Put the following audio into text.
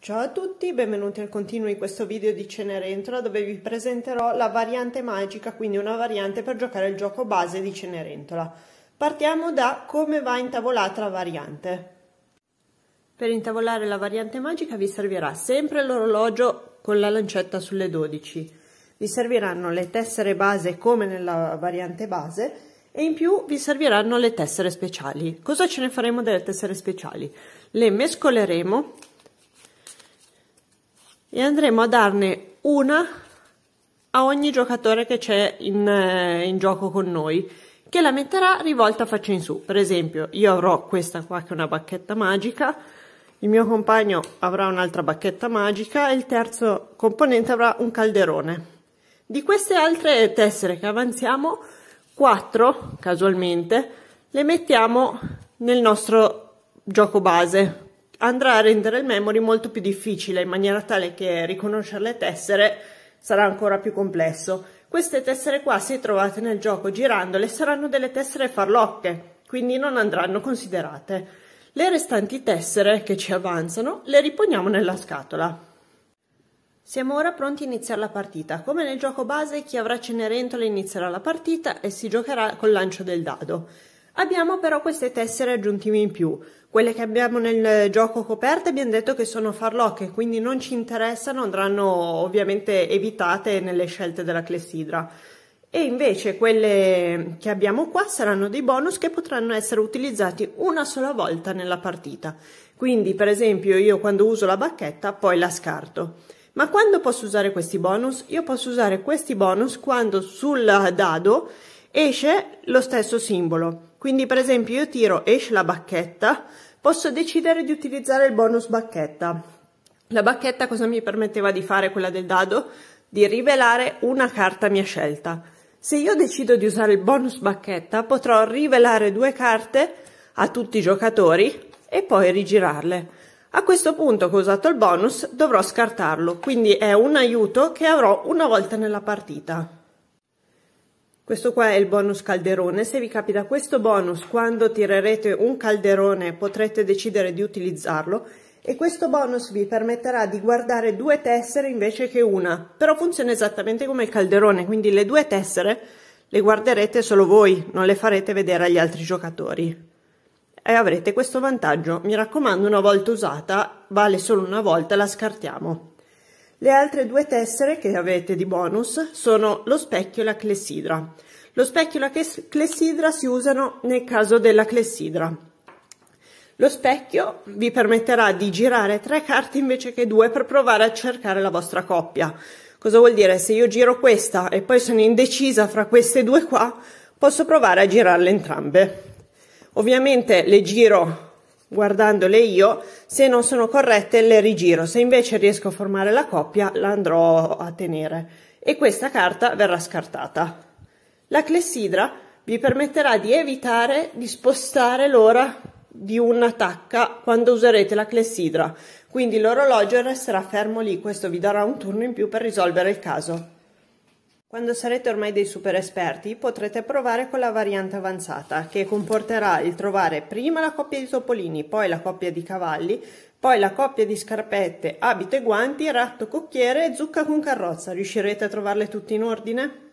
Ciao a tutti, benvenuti al continuo di questo video di Cenerentola dove vi presenterò la variante magica, quindi una variante per giocare il gioco base di Cenerentola. Partiamo da come va intavolata la variante. Per intavolare la variante magica vi servirà sempre l'orologio con la lancetta sulle 12. Vi serviranno le tessere base come nella variante base e in più vi serviranno le tessere speciali. Cosa ce ne faremo delle tessere speciali? Le mescoleremo e andremo a darne una a ogni giocatore che c'è in, eh, in gioco con noi che la metterà rivolta faccia in su per esempio io avrò questa qua che è una bacchetta magica il mio compagno avrà un'altra bacchetta magica e il terzo componente avrà un calderone di queste altre tessere che avanziamo 4 casualmente le mettiamo nel nostro gioco base andrà a rendere il memory molto più difficile in maniera tale che riconoscere le tessere sarà ancora più complesso. Queste tessere qua, se trovate nel gioco girandole, saranno delle tessere farlocche, quindi non andranno considerate. Le restanti tessere che ci avanzano le riponiamo nella scatola. Siamo ora pronti a iniziare la partita. Come nel gioco base, chi avrà Cenerentola inizierà la partita e si giocherà col lancio del dado. Abbiamo però queste tessere aggiuntive in più. Quelle che abbiamo nel gioco coperte abbiamo detto che sono farlocche, quindi non ci interessano, andranno ovviamente evitate nelle scelte della clessidra. E invece quelle che abbiamo qua saranno dei bonus che potranno essere utilizzati una sola volta nella partita. Quindi, per esempio, io quando uso la bacchetta poi la scarto. Ma quando posso usare questi bonus? Io posso usare questi bonus quando sul dado esce lo stesso simbolo. Quindi per esempio io tiro, esce la bacchetta, posso decidere di utilizzare il bonus bacchetta. La bacchetta cosa mi permetteva di fare quella del dado? Di rivelare una carta mia scelta. Se io decido di usare il bonus bacchetta potrò rivelare due carte a tutti i giocatori e poi rigirarle. A questo punto che ho usato il bonus dovrò scartarlo, quindi è un aiuto che avrò una volta nella partita. Questo qua è il bonus calderone, se vi capita questo bonus quando tirerete un calderone potrete decidere di utilizzarlo e questo bonus vi permetterà di guardare due tessere invece che una, però funziona esattamente come il calderone, quindi le due tessere le guarderete solo voi, non le farete vedere agli altri giocatori. E avrete questo vantaggio, mi raccomando una volta usata, vale solo una volta, la scartiamo. Le altre due tessere che avete di bonus sono lo specchio e la clessidra. Lo specchio e la clessidra si usano nel caso della clessidra. Lo specchio vi permetterà di girare tre carte invece che due per provare a cercare la vostra coppia. Cosa vuol dire? Se io giro questa e poi sono indecisa fra queste due qua, posso provare a girarle entrambe. Ovviamente le giro guardandole io, se non sono corrette le rigiro, se invece riesco a formare la coppia la andrò a tenere e questa carta verrà scartata. La clessidra vi permetterà di evitare di spostare l'ora di un'attacca quando userete la clessidra, quindi l'orologio resterà fermo lì, questo vi darà un turno in più per risolvere il caso. Quando sarete ormai dei super esperti potrete provare con la variante avanzata che comporterà il trovare prima la coppia di topolini, poi la coppia di cavalli, poi la coppia di scarpette, abito e guanti, ratto, cocchiere e zucca con carrozza. Riuscirete a trovarle tutte in ordine?